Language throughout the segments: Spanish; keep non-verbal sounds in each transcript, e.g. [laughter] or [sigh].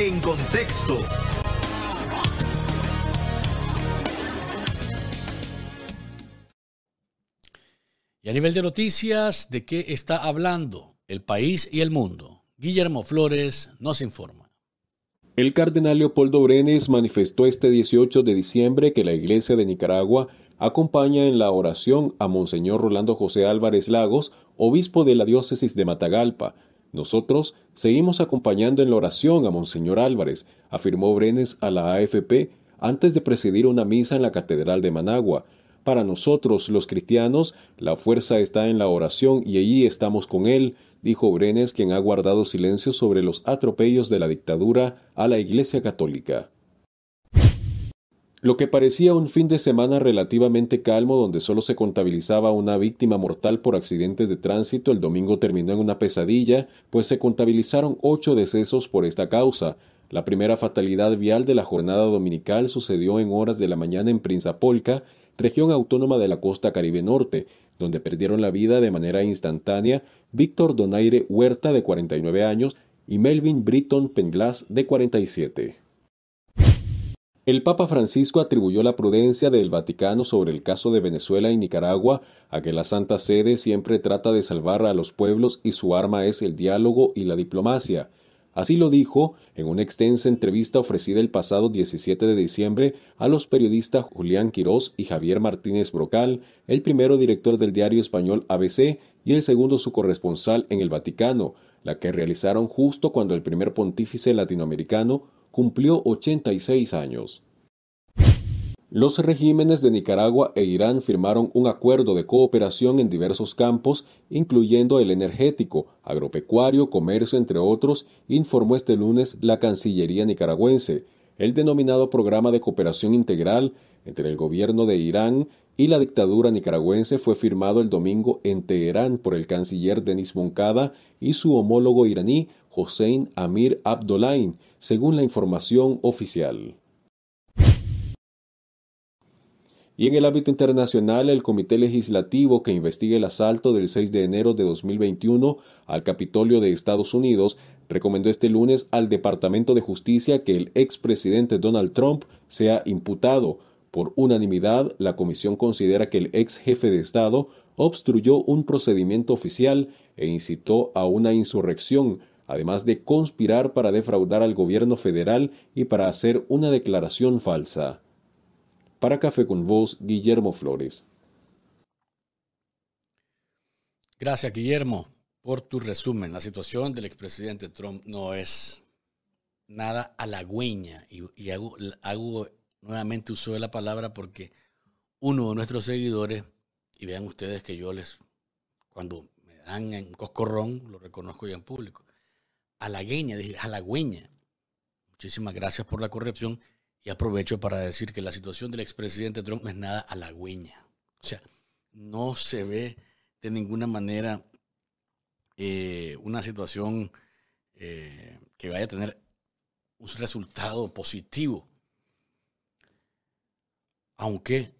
en contexto. Y a nivel de noticias, ¿de qué está hablando el país y el mundo? Guillermo Flores nos informa. El cardenal Leopoldo Brenes manifestó este 18 de diciembre que la Iglesia de Nicaragua acompaña en la oración a Monseñor Rolando José Álvarez Lagos, obispo de la diócesis de Matagalpa, nosotros seguimos acompañando en la oración a Monseñor Álvarez, afirmó Brenes a la AFP antes de presidir una misa en la Catedral de Managua. Para nosotros, los cristianos, la fuerza está en la oración y allí estamos con Él, dijo Brenes, quien ha guardado silencio sobre los atropellos de la dictadura a la Iglesia Católica. Lo que parecía un fin de semana relativamente calmo donde solo se contabilizaba una víctima mortal por accidentes de tránsito el domingo terminó en una pesadilla, pues se contabilizaron ocho decesos por esta causa. La primera fatalidad vial de la jornada dominical sucedió en horas de la mañana en Prinzapolca, región autónoma de la costa caribe norte, donde perdieron la vida de manera instantánea Víctor Donaire Huerta, de 49 años, y Melvin Britton Penglas, de 47. El Papa Francisco atribuyó la prudencia del Vaticano sobre el caso de Venezuela y Nicaragua a que la Santa Sede siempre trata de salvar a los pueblos y su arma es el diálogo y la diplomacia. Así lo dijo en una extensa entrevista ofrecida el pasado 17 de diciembre a los periodistas Julián Quirós y Javier Martínez Brocal, el primero director del diario español ABC y el segundo su corresponsal en el Vaticano, la que realizaron justo cuando el primer pontífice latinoamericano cumplió 86 años. Los regímenes de Nicaragua e Irán firmaron un acuerdo de cooperación en diversos campos, incluyendo el energético, agropecuario, comercio, entre otros, informó este lunes la Cancillería nicaragüense, el denominado Programa de Cooperación Integral entre el gobierno de Irán y la dictadura nicaragüense fue firmado el domingo en Teherán por el canciller Denis Moncada y su homólogo iraní Hossein Amir Abdolain, según la información oficial. Y en el ámbito internacional, el Comité Legislativo que investiga el asalto del 6 de enero de 2021 al Capitolio de Estados Unidos recomendó este lunes al Departamento de Justicia que el expresidente Donald Trump sea imputado. Por unanimidad, la comisión considera que el ex jefe de Estado obstruyó un procedimiento oficial e incitó a una insurrección además de conspirar para defraudar al gobierno federal y para hacer una declaración falsa. Para Café con Voz, Guillermo Flores. Gracias, Guillermo, por tu resumen. La situación del expresidente Trump no es nada halagüeña. Y, hago, hago, nuevamente uso de la palabra porque uno de nuestros seguidores, y vean ustedes que yo les, cuando me dan en coscorrón, lo reconozco ya en público halagueña, dije halagüeña. Muchísimas gracias por la corrección y aprovecho para decir que la situación del expresidente Trump es nada halagüeña. O sea, no se ve de ninguna manera eh, una situación eh, que vaya a tener un resultado positivo. Aunque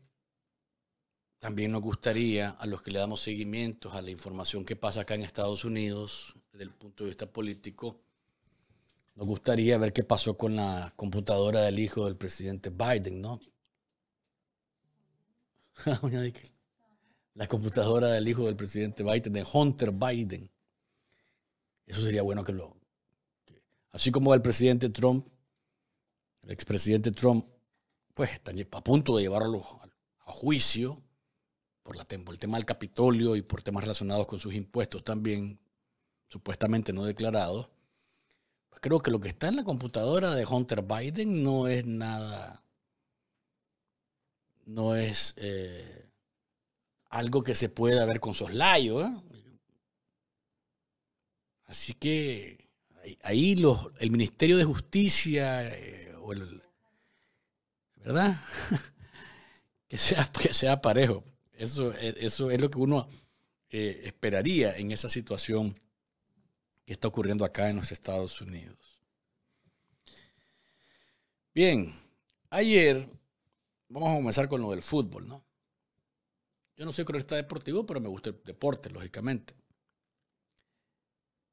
también nos gustaría a los que le damos seguimiento a la información que pasa acá en Estados Unidos desde el punto de vista político, nos gustaría ver qué pasó con la computadora del hijo del presidente Biden, ¿no? [laughs] la computadora del hijo del presidente Biden, de Hunter Biden. Eso sería bueno que lo... así como el presidente Trump, el expresidente Trump, pues están a punto de llevarlo a juicio por el tema del Capitolio y por temas relacionados con sus impuestos también, supuestamente no declarados, pues creo que lo que está en la computadora de Hunter Biden no es nada, no es eh, algo que se pueda ver con soslayo. ¿eh? Así que ahí los, el Ministerio de Justicia, eh, o el, ¿verdad? [laughs] que, sea, que sea parejo. Eso, eso es lo que uno eh, esperaría en esa situación que está ocurriendo acá en los Estados Unidos. Bien, ayer vamos a comenzar con lo del fútbol, ¿no? Yo no soy cronista deportivo, pero me gusta el deporte, lógicamente.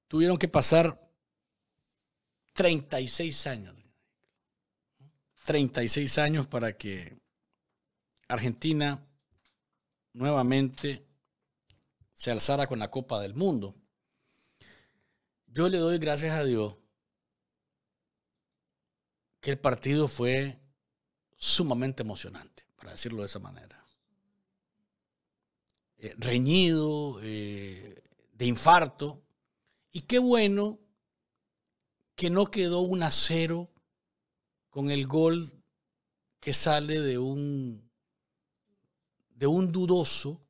Tuvieron que pasar 36 años. 36 años para que Argentina nuevamente se alzara con la Copa del Mundo. Yo le doy gracias a Dios que el partido fue sumamente emocionante, para decirlo de esa manera. Eh, reñido, eh, de infarto. Y qué bueno que no quedó un a con el gol que sale de un de un dudoso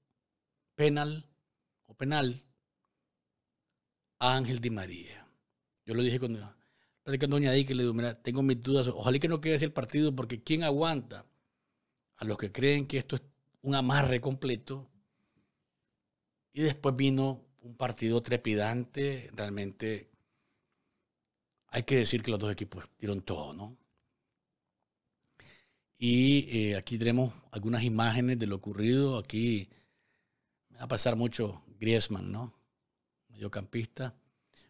penal o penal a Ángel Di María. Yo lo dije cuando platicando doña Di que le digo, mira, tengo mis dudas, ojalá que no quede así el partido porque quién aguanta a los que creen que esto es un amarre completo. Y después vino un partido trepidante, realmente hay que decir que los dos equipos dieron todo, ¿no? Y eh, aquí tenemos algunas imágenes de lo ocurrido. Aquí va a pasar mucho Griezmann, ¿no? Mediocampista.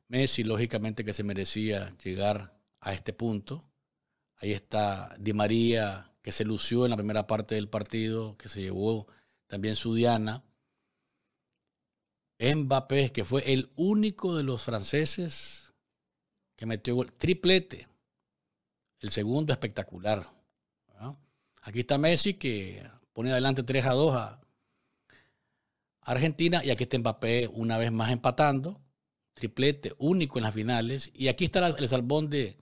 Messi, lógicamente, que se merecía llegar a este punto. Ahí está Di María, que se lució en la primera parte del partido, que se llevó también su Diana. Mbappé, que fue el único de los franceses que metió gol. Triplete. El segundo espectacular. Aquí está Messi que pone adelante 3 a 2 a Argentina y aquí está Mbappé una vez más empatando, triplete único en las finales y aquí está el salbón de,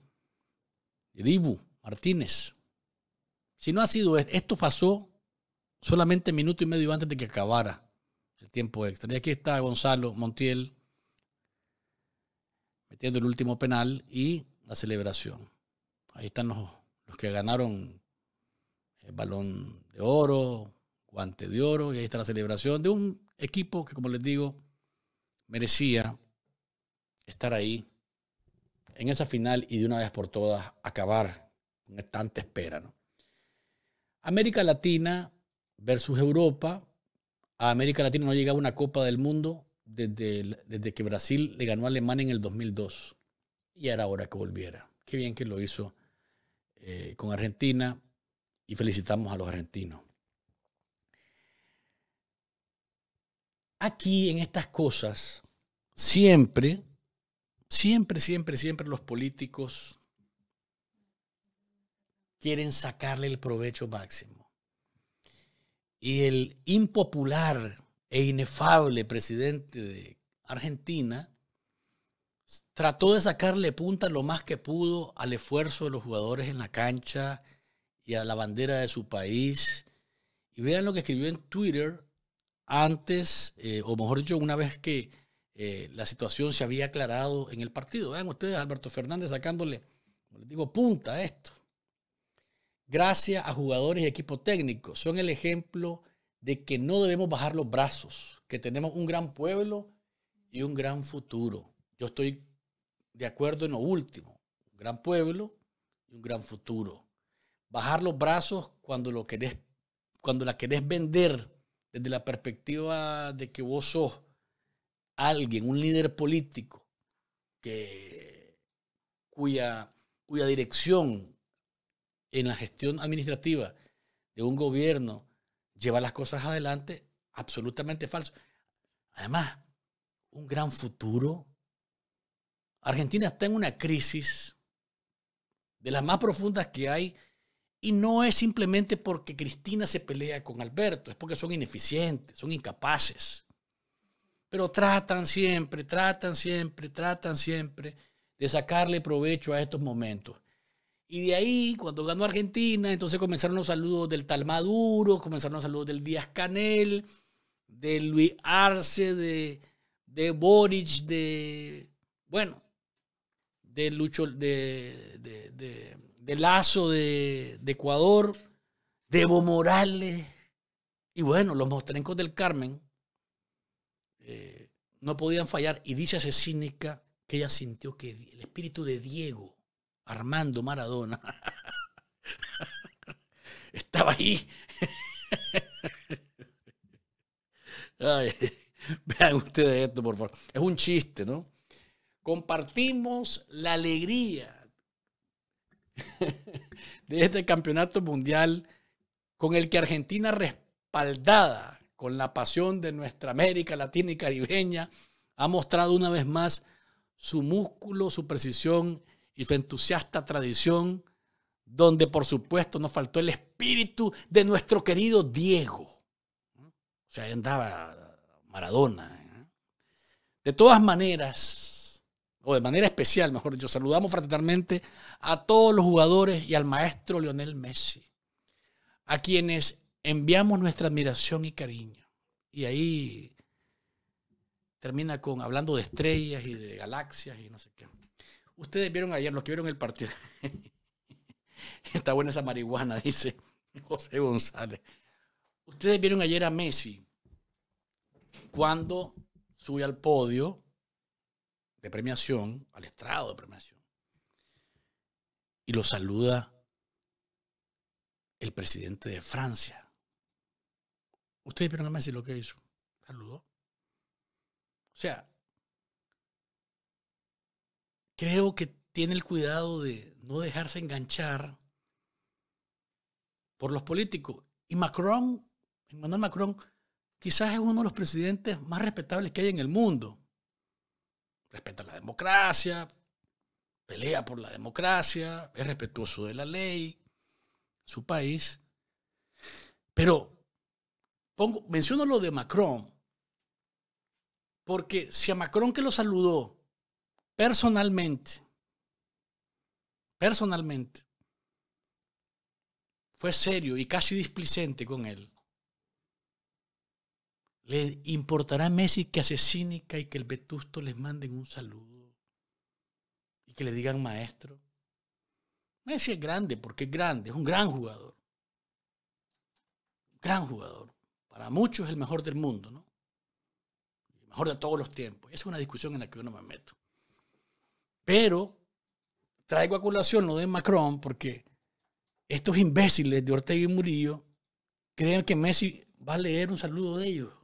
Dibu Martínez. Si no ha sido esto, esto pasó solamente minuto y medio antes de que acabara el tiempo extra. Y aquí está Gonzalo Montiel metiendo el último penal y la celebración. Ahí están los, los que ganaron el eh, balón de oro, guante de oro, y ahí está la celebración de un equipo que, como les digo, merecía estar ahí en esa final y de una vez por todas acabar con tanta espera. América Latina versus Europa. A América Latina no llegaba una Copa del Mundo desde, desde que Brasil le ganó a Alemania en el 2002. Y era hora que volviera. Qué bien que lo hizo eh, con Argentina y felicitamos a los argentinos. Aquí en estas cosas, siempre, siempre, siempre, siempre los políticos quieren sacarle el provecho máximo. Y el impopular e inefable presidente de Argentina trató de sacarle punta lo más que pudo al esfuerzo de los jugadores en la cancha, y a la bandera de su país. Y vean lo que escribió en Twitter antes, eh, o mejor dicho, una vez que eh, la situación se había aclarado en el partido. Vean ustedes, Alberto Fernández sacándole, como les digo, punta a esto. Gracias a jugadores y equipos técnicos, son el ejemplo de que no debemos bajar los brazos, que tenemos un gran pueblo y un gran futuro. Yo estoy de acuerdo en lo último, un gran pueblo y un gran futuro bajar los brazos cuando, lo querés, cuando la querés vender desde la perspectiva de que vos sos alguien, un líder político, que, cuya, cuya dirección en la gestión administrativa de un gobierno lleva las cosas adelante, absolutamente falso. Además, un gran futuro. Argentina está en una crisis de las más profundas que hay y no es simplemente porque Cristina se pelea con Alberto, es porque son ineficientes, son incapaces. Pero tratan siempre, tratan siempre, tratan siempre de sacarle provecho a estos momentos. Y de ahí, cuando ganó Argentina, entonces comenzaron los saludos del tal Maduro, comenzaron los saludos del Díaz Canel, de Luis Arce, de, de Boric, de. Bueno, de Lucho, de, de Lazo de, Ecuador, de Evo Morales. Y bueno, los mostrencos del Carmen eh, no podían fallar. Y dice esa cínica que ella sintió que el espíritu de Diego Armando Maradona [laughs] estaba ahí. [laughs] vean ustedes esto, por favor. Es un chiste, ¿no? Compartimos la alegría [laughs] de este campeonato mundial con el que Argentina respaldada con la pasión de nuestra América Latina y Caribeña ha mostrado una vez más su músculo, su precisión y su entusiasta tradición, donde por supuesto nos faltó el espíritu de nuestro querido Diego. O sea, ahí andaba Maradona. ¿eh? De todas maneras, o de manera especial, mejor dicho, saludamos fraternalmente a todos los jugadores y al maestro Lionel Messi, a quienes enviamos nuestra admiración y cariño. Y ahí termina con hablando de estrellas y de galaxias y no sé qué. Ustedes vieron ayer, los que vieron el partido. [laughs] Está buena esa marihuana, dice José González. Ustedes vieron ayer a Messi cuando subió al podio de premiación, al estrado de premiación, y lo saluda el presidente de Francia. Ustedes no me Messi lo que hizo. Saludó. O sea, creo que tiene el cuidado de no dejarse enganchar por los políticos. Y Macron, Emmanuel Macron, quizás es uno de los presidentes más respetables que hay en el mundo respeta la democracia, pelea por la democracia, es respetuoso de la ley, su país. Pero pongo, menciono lo de Macron, porque si a Macron que lo saludó personalmente, personalmente, fue serio y casi displicente con él, ¿Le importará a Messi que hace cínica y que el vetusto les manden un saludo? Y que le digan maestro. Messi es grande porque es grande, es un gran jugador. gran jugador. Para muchos es el mejor del mundo, ¿no? El mejor de todos los tiempos. Esa es una discusión en la que yo no me meto. Pero traigo a colación lo de Macron porque estos imbéciles de Ortega y Murillo creen que Messi va a leer un saludo de ellos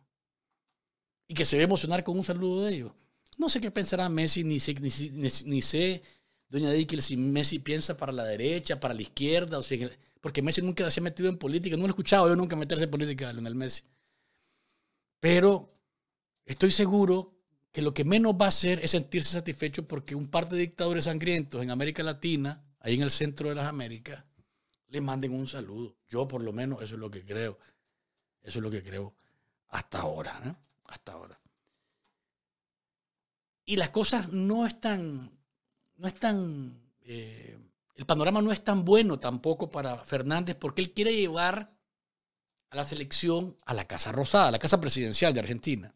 y que se ve emocionar con un saludo de ellos. No sé qué pensará Messi, ni sé, ni, sé doña Dickel, si Messi piensa para la derecha, para la izquierda, o porque Messi nunca se ha metido en política, no lo he escuchado yo nunca meterse en política en Lionel Messi. Pero estoy seguro que lo que menos va a hacer es sentirse satisfecho porque un par de dictadores sangrientos en América Latina, ahí en el centro de las Américas, le manden un saludo. Yo por lo menos eso es lo que creo. Eso es lo que creo hasta ahora. ¿no? ¿eh? hasta ahora. Y las cosas no están, no están, eh, el panorama no es tan bueno tampoco para Fernández porque él quiere llevar a la selección a la Casa Rosada, a la Casa Presidencial de Argentina.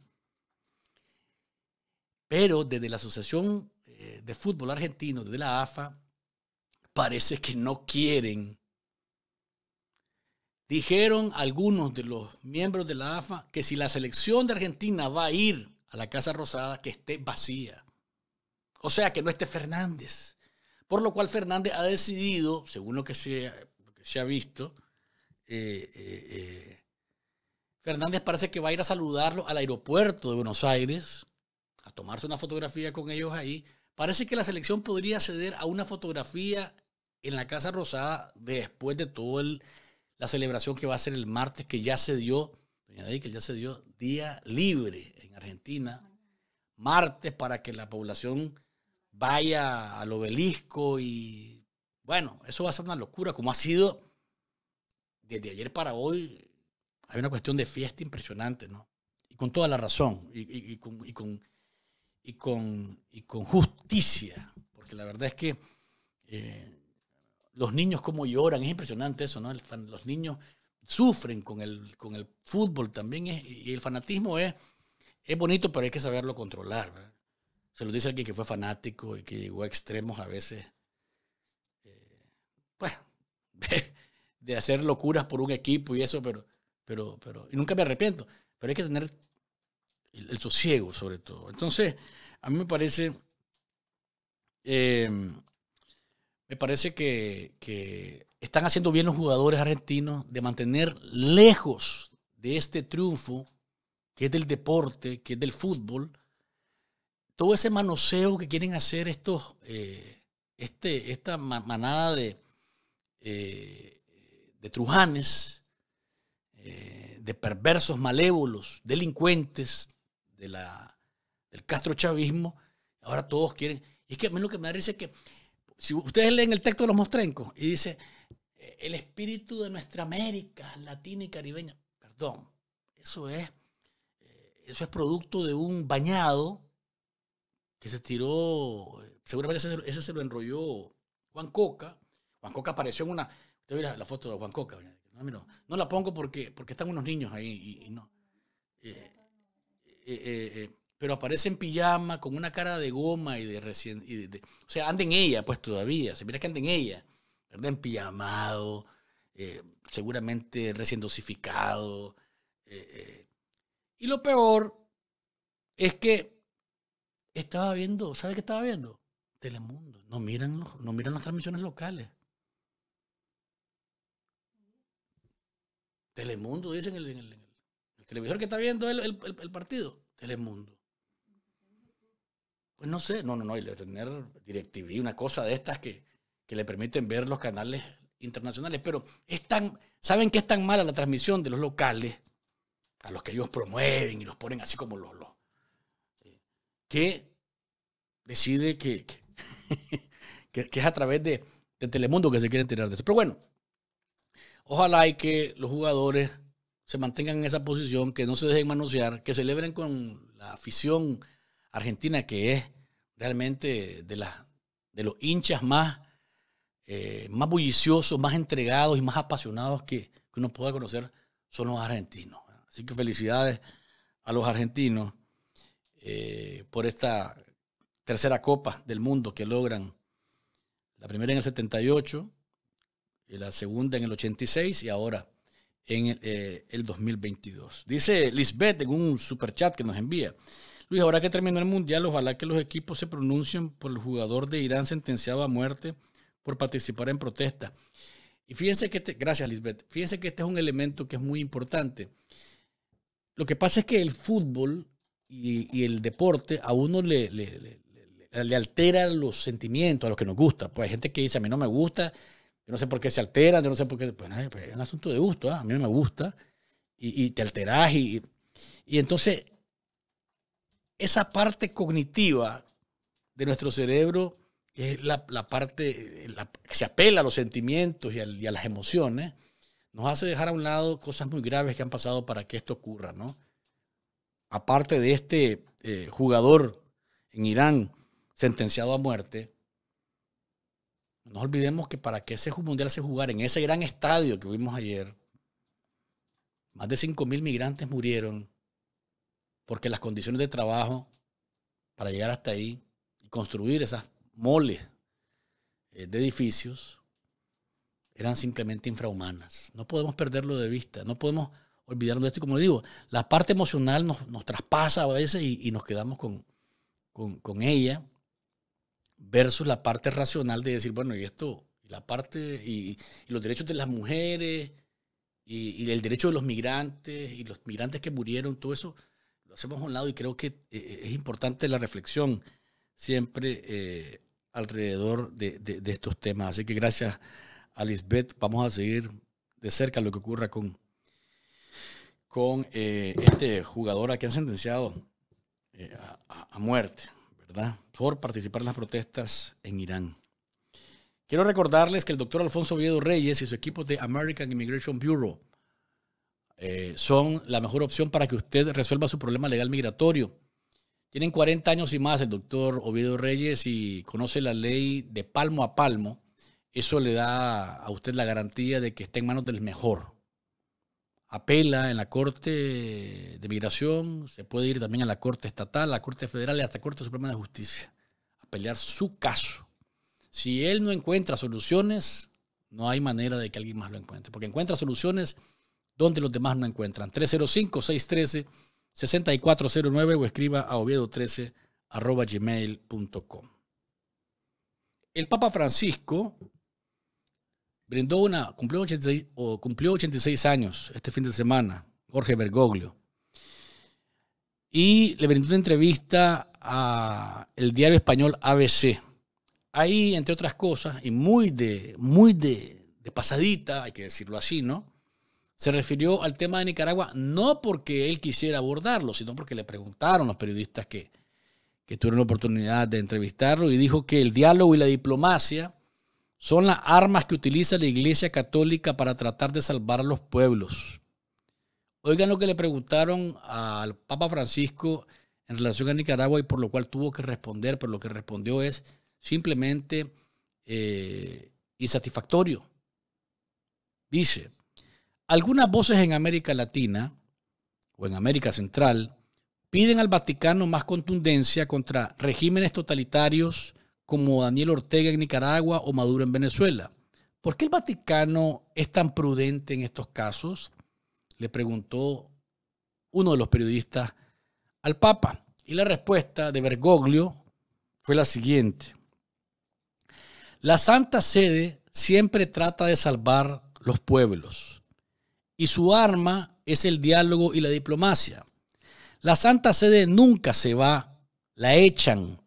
Pero desde la Asociación eh, de Fútbol Argentino, desde la AFA, parece que no quieren Dijeron algunos de los miembros de la AFA que si la selección de Argentina va a ir a la Casa Rosada, que esté vacía. O sea, que no esté Fernández. Por lo cual Fernández ha decidido, según lo que se, se ha visto, eh, eh, eh, Fernández parece que va a ir a saludarlo al aeropuerto de Buenos Aires, a tomarse una fotografía con ellos ahí. Parece que la selección podría ceder a una fotografía en la Casa Rosada después de todo el la celebración que va a ser el martes, que ya se dio, doña que ya se dio día libre en Argentina, martes para que la población vaya al obelisco y bueno, eso va a ser una locura, como ha sido desde ayer para hoy, hay una cuestión de fiesta impresionante, ¿no? Y con toda la razón, y, y, y, con, y con, con, justicia, porque la verdad es que... Eh, los niños cómo lloran, es impresionante eso, ¿no? los niños sufren con el, con el fútbol también y el fanatismo es, es bonito, pero hay que saberlo controlar. Se lo dice alguien que fue fanático y que llegó a extremos a veces, eh, pues, [laughs] de, hacer locuras por un equipo y eso, pero, pero, pero, y nunca me arrepiento, pero hay que tener el, sosiego sobre todo. Entonces, a mí me parece... Eh, me parece que, están haciendo bien los jugadores argentinos de mantener lejos de este triunfo, que es del deporte, que es del fútbol, todo ese manoseo que quieren hacer estos, eh, este, esta manada de, eh, de trujanes, eh, de perversos, malévolos, delincuentes de la, del castrochavismo, ahora todos quieren. Y es que a mí lo que me parece es que si ustedes leen el texto de los mostrencos y dice, el espíritu de nuestra América latina y caribeña, perdón, eso es, eh, eso es producto de un bañado que se tiró, seguramente ese, se lo enrolló Juan Coca. Juan Coca apareció en una, usted a la foto de Juan Coca, no, la pongo porque, porque están unos niños ahí y, no. Eh, eh, pero aparece en pijama, con una cara de goma y de recién. o sea, anda en ella, pues todavía. Se mira que anda en ella, ¿verdad? En pijamado, eh, seguramente recién dosificado. Eh, eh. y lo peor es que estaba viendo, ¿sabe qué estaba viendo? Telemundo. No miran, no miran las transmisiones locales. Telemundo, dicen en el, televisor que está viendo el, el partido. Telemundo. Pues no sé, no, no, no, y de tener DirecTV, una cosa de estas que, le permiten ver los canales internacionales, pero es tan, saben que es tan mala la transmisión de los locales, a los que ellos promueven y los ponen así como los, los eh, que decide [laughs] que, que, es a través de, de Telemundo que se quieren tirar de eso. Pero bueno, ojalá y que los jugadores se mantengan en esa posición, que no se dejen manosear, que celebren con la afición Argentina, que es realmente de, los hinchas más, eh, más bulliciosos, más entregados y más apasionados que, uno pueda conocer, son los argentinos. Así que felicidades a los argentinos eh, por esta tercera Copa del Mundo que logran. La primera en el 78, la segunda en el 86 y ahora en el, eh, el 2022. Dice Lisbeth en un superchat que nos envía. Luis, ahora que terminó el Mundial, ojalá que los equipos se pronuncien por el jugador de Irán sentenciado a muerte por participar en protesta. Y fíjense que, este, gracias Lisbeth, fíjense que este es un elemento que es muy importante. Lo que pasa es que el fútbol y, el deporte a uno le, le, altera los sentimientos, a los que nos gusta. Pues hay gente que dice, a mí no me gusta, yo no sé por qué se alteran, yo no sé por qué. Pues, pues es un asunto de gusto, ¿ah? a mí no me gusta. Y, te alteras y, y entonces esa parte cognitiva de nuestro cerebro es la, parte que se apela a los sentimientos y a, las emociones, nos hace dejar a un lado cosas muy graves que han pasado para que esto ocurra, Aparte de este eh, jugador en Irán sentenciado a muerte, no olvidemos que para que ese mundial se jugara en ese gran estadio que vimos ayer, más de mil migrantes murieron, porque las condiciones de trabajo para llegar hasta ahí y construir esas moles eh, de edificios eran simplemente infrahumanas. No podemos perderlo de vista, no podemos olvidarnos de esto. como digo, la parte emocional nos, nos traspasa a veces y, nos quedamos con, con, ella versus la parte racional de decir, bueno, y esto, y la parte, y, los derechos de las mujeres, y, el derecho de los migrantes, y los migrantes que murieron, todo eso hacemos a un lado y creo que eh, eh, es importante la reflexión siempre eh, alrededor de, estos temas. Así que gracias a Lisbeth. Vamos a seguir de cerca lo que ocurra con, con eh, este jugador que han sentenciado a, muerte, ¿verdad? Por participar en las protestas en Irán. Quiero recordarles que el doctor Alfonso Oviedo Reyes y su equipo de American Immigration Bureau eh, son la mejor opción para que usted resuelva su problema legal migratorio. Tienen 40 años y más el doctor Oviedo Reyes y conoce la ley de palmo a palmo. Eso le da a usted la garantía de que está en manos del mejor. Apela en la Corte de Migración, se puede ir también a la Corte Estatal, a la Corte Federal y hasta la Corte Suprema de Justicia a pelear su caso. Si él no encuentra soluciones, no hay manera de que alguien más lo encuentre, porque encuentra soluciones donde los demás no encuentran. 305-613-6409 o escriba a oviedo13 arroba gmail.com. El Papa Francisco brindó una, cumplió 86, cumplió años este fin de semana, Jorge Bergoglio. Y le brindó una entrevista a el diario español ABC. Ahí, entre otras cosas, y muy de, muy de pasadita, hay que decirlo así, ¿no? se refirió al tema de Nicaragua no porque él quisiera abordarlo, sino porque le preguntaron los periodistas que, tuvieron la oportunidad de entrevistarlo y dijo que el diálogo y la diplomacia son las armas que utiliza la Iglesia Católica para tratar de salvar a los pueblos. Oigan lo que le preguntaron al Papa Francisco en relación a Nicaragua y por lo cual tuvo que responder, pero lo que respondió es simplemente eh, insatisfactorio. Dice, algunas voces en América Latina o en América Central piden al Vaticano más contundencia contra regímenes totalitarios como Daniel Ortega en Nicaragua o Maduro en Venezuela. ¿Por qué el Vaticano es tan prudente en estos casos? Le preguntó uno de los periodistas al Papa. Y la respuesta de Bergoglio fue la siguiente. La Santa Sede siempre trata de salvar los pueblos y su arma es el diálogo y la diplomacia. La Santa Sede nunca se va, la echan.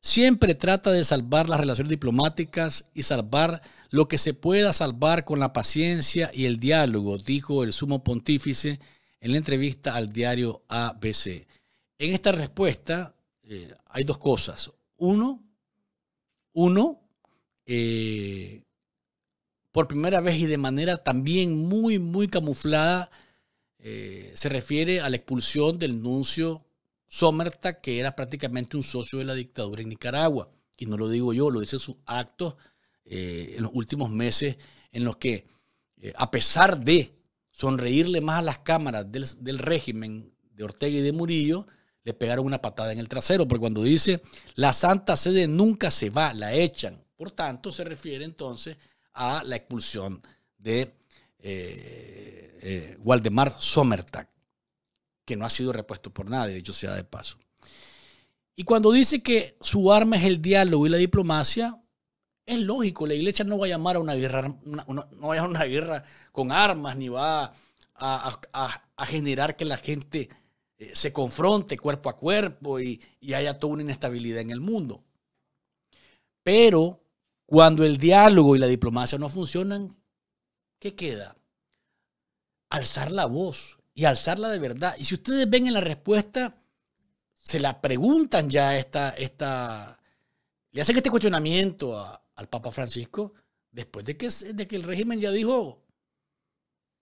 Siempre trata de salvar las relaciones diplomáticas y salvar lo que se pueda salvar con la paciencia y el diálogo, dijo el sumo pontífice en la entrevista al diario ABC. En esta respuesta eh, hay dos cosas. Uno, uno, eh, por primera vez y de manera también muy, muy camuflada, eh, se refiere a la expulsión del nuncio Somerta, que era prácticamente un socio de la dictadura en Nicaragua. Y no lo digo yo, lo dicen sus actos eh, en los últimos meses en los que, eh, a pesar de sonreírle más a las cámaras del, del régimen de Ortega y de Murillo, le pegaron una patada en el trasero, porque cuando dice, la Santa Sede nunca se va, la echan. Por tanto, se refiere entonces a la expulsión de eh, eh, Waldemar Sommertag, que no ha sido repuesto por nadie, dicho sea de paso. Y cuando dice que su arma es el diálogo y la diplomacia, es lógico, la iglesia no va a llamar a una guerra, no va a una guerra con armas, ni va a, generar que la gente eh, se confronte cuerpo a cuerpo y, y haya toda una inestabilidad en el mundo. Pero cuando el diálogo y la diplomacia no funcionan, ¿qué queda? Alzar la voz y alzarla de verdad. Y si ustedes ven en la respuesta, se la preguntan ya esta, esta le hacen este cuestionamiento al Papa Francisco después de que, de que el régimen ya dijo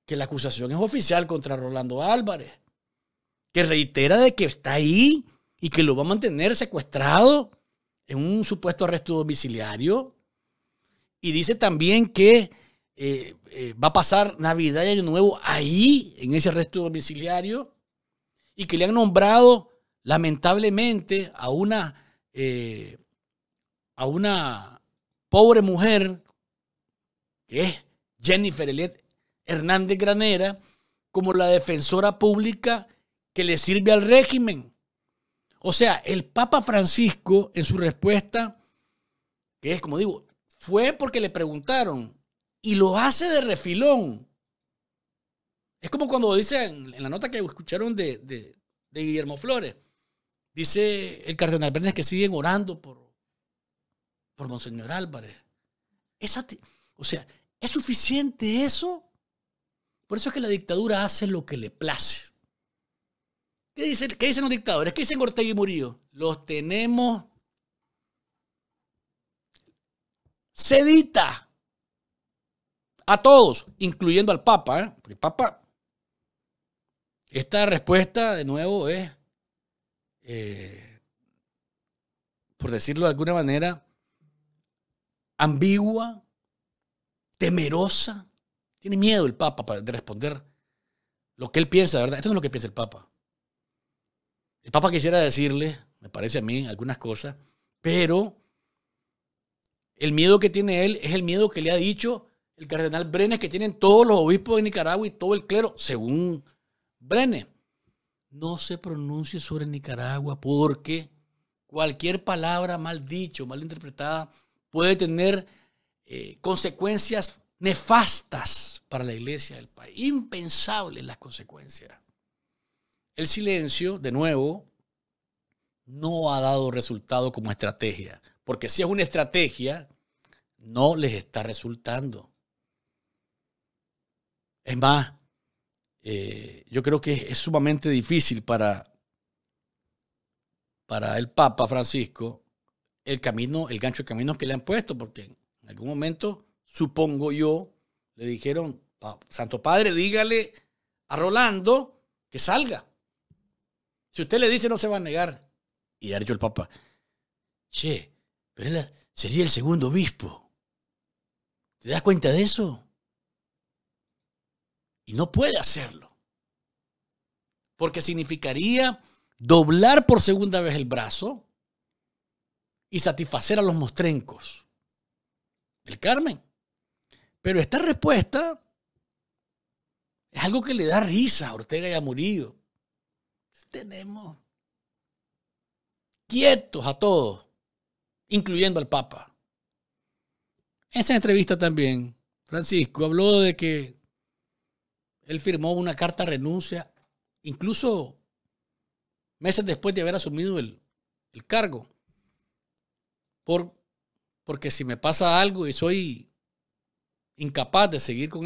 que la acusación es oficial contra Rolando Álvarez, que reitera de que está ahí y que lo va a mantener secuestrado en un supuesto arresto domiciliario y dice también que eh, eh, va a pasar Navidad y Año Nuevo ahí, en ese arresto domiciliario, y que le han nombrado lamentablemente a una, eh, a una pobre mujer, que es Jennifer Hernández Granera, como la defensora pública que le sirve al régimen. O sea, el Papa Francisco, en su respuesta, que es, como digo, fue porque le preguntaron y lo hace de refilón. Es como cuando dicen en la nota que escucharon de, Guillermo Flores, dice el cardenal Bernes que siguen orando por, por Monseñor Álvarez. Esa, o sea, ¿es suficiente eso? Por eso es que la dictadura hace lo que le place. ¿Qué dicen, qué dicen los dictadores? ¿Qué dicen Ortega y Murillo? Los tenemos Cedita. A todos, incluyendo al Papa. ¿eh? El Papa. Esta respuesta, de nuevo, es, eh, por decirlo de alguna manera, ambigua, temerosa. Tiene miedo el Papa de responder lo que él piensa, ¿verdad? Esto no es lo que piensa el Papa. El Papa quisiera decirle, me parece a mí, algunas cosas, pero el miedo que tiene él es el miedo que le ha dicho el cardenal Brenes que tienen todos los obispos de Nicaragua y todo el clero, según Brenes. No se pronuncie sobre Nicaragua porque cualquier palabra mal dicho, mal interpretada, puede tener eh, consecuencias nefastas para la iglesia del país. Impensables las consecuencias. El silencio, de nuevo, no ha dado resultado como estrategia. Porque si es una estrategia, no les está resultando. Es más, eh, yo creo que es sumamente difícil para, para el Papa Francisco el camino, el gancho de caminos que le han puesto, porque en algún momento, supongo yo, le dijeron, Santo Padre, dígale a Rolando que salga. Si usted le dice, no se va a negar. Y ha dicho el Papa, che, pero él sería el segundo obispo. ¿Te das cuenta de eso? Y no puede hacerlo. Porque significaría doblar por segunda vez el brazo y satisfacer a los mostrencos. El Carmen. Pero esta respuesta es algo que le da risa a Ortega y a Murillo. Tenemos quietos a todos incluyendo al Papa. En esa entrevista también, Francisco habló de que él firmó una carta renuncia, incluso meses después de haber asumido el, cargo, por, porque si me pasa algo y soy incapaz de seguir con,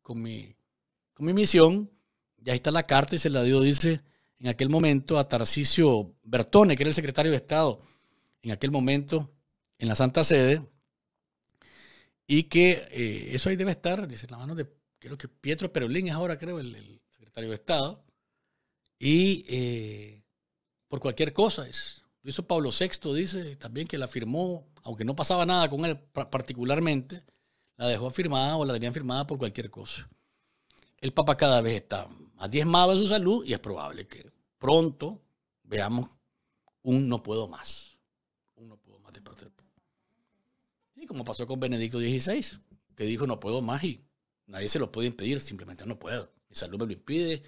con mi, misión, ya está la carta y se la dio, dice, en aquel momento a Tarcisio Bertone, que era el secretario de Estado en aquel momento en la Santa Sede y que eh, eso ahí debe estar, dice, en la mano de, creo que Pietro Perolín es ahora, creo, el, secretario de Estado, y eh, por cualquier cosa es. Lo hizo Pablo VI, dice también que la firmó, aunque no pasaba nada con él particularmente, la dejó firmada o la tenían firmada por cualquier cosa. El Papa cada vez está más diezmado de su salud y es probable que pronto veamos un no puedo más. Y como pasó con Benedicto XVI, que dijo no puedo más y nadie se lo puede impedir, simplemente no puedo. Mi salud me lo impide,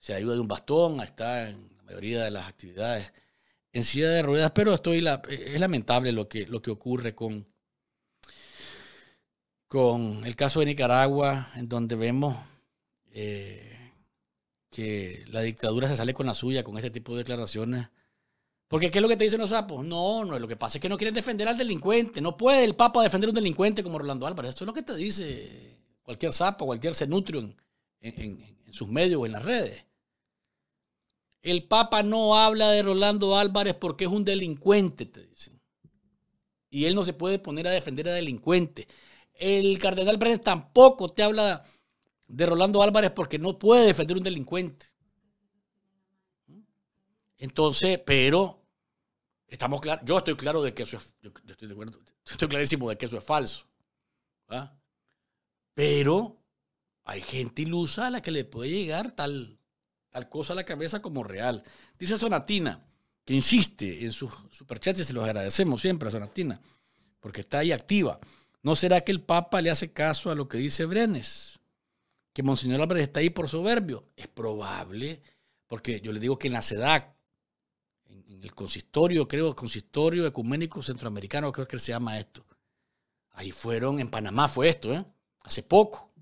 se ayuda de un bastón, está en la mayoría de las actividades en silla de ruedas, pero estoy es lamentable lo que, lo que ocurre con, con el caso de Nicaragua, en donde vemos eh, que la dictadura se sale con la suya, con este tipo de declaraciones porque ¿qué es lo que te dicen los sapos? No, no, lo que pasa es que no quieren defender al delincuente. No puede el Papa defender a un delincuente como Rolando Álvarez. Eso es lo que te dice cualquier sapo, cualquier cenutrio en, en, sus medios o en las redes. El Papa no habla de Rolando Álvarez porque es un delincuente, te dicen. Y él no se puede poner a defender a delincuentes. El cardenal Brenes tampoco te habla de Rolando Álvarez porque no puede defender a un delincuente. Entonces, pero Estamos yo estoy claro de que eso es, estoy, de clarísimo de que eso es falso. ¿ah? Pero hay gente ilusa a la que le puede llegar tal, tal cosa a la cabeza como real. Dice Sonatina, que insiste en sus superchats y se los agradecemos siempre a Sonatina, porque está ahí activa. ¿No será que el Papa le hace caso a lo que dice Brenes? Que Monseñor Álvarez está ahí por soberbio. Es probable, porque yo le digo que en la SEDAC el consistorio, creo, el consistorio ecuménico centroamericano, creo que se llama esto. Ahí fueron, en Panamá fue esto, ¿eh? hace poco,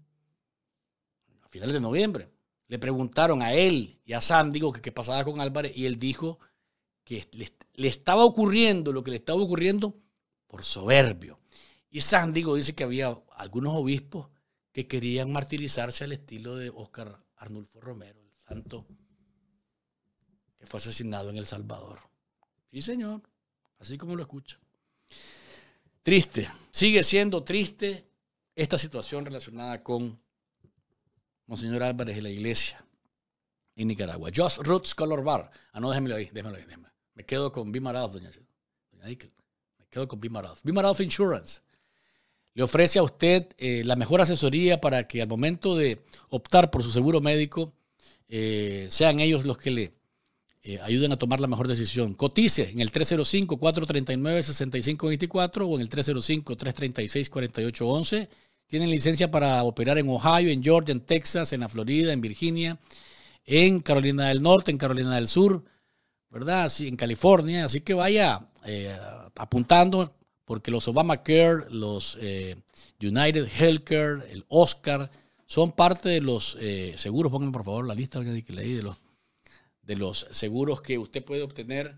a finales de noviembre. Le preguntaron a él y a Sándigo qué pasaba con Álvarez y él dijo que le, estaba ocurriendo lo que le estaba ocurriendo por soberbio. Y Sándigo dice que había algunos obispos que querían martirizarse al estilo de Óscar Arnulfo Romero, el santo fue asesinado en El Salvador. Sí, señor, así como lo escucha. Triste, sigue siendo triste esta situación relacionada con Monseñor Álvarez de la iglesia en Nicaragua. Just Roots Color Bar. Ah, no, lo ahí, lo ahí, Me quedo con Bimaraz, doña, doña Me quedo con Bimaraz. Bimaraz Insurance le ofrece a usted eh, la mejor asesoría para que al momento de optar por su seguro médico, eh, sean ellos los que le eh, ayuden a tomar la mejor decisión. Cotice en el 305-439-6524 o en el 305-336-4811. Tienen licencia para operar en Ohio, en Georgia, en Texas, en la Florida, en Virginia, en Carolina del Norte, en Carolina del Sur, ¿verdad? Sí, en California. Así que vaya eh, apuntando porque los Obamacare, los eh, United Healthcare, el Oscar, son parte de los seguros. Pónganme por favor la lista que leí de los de los seguros que usted puede obtener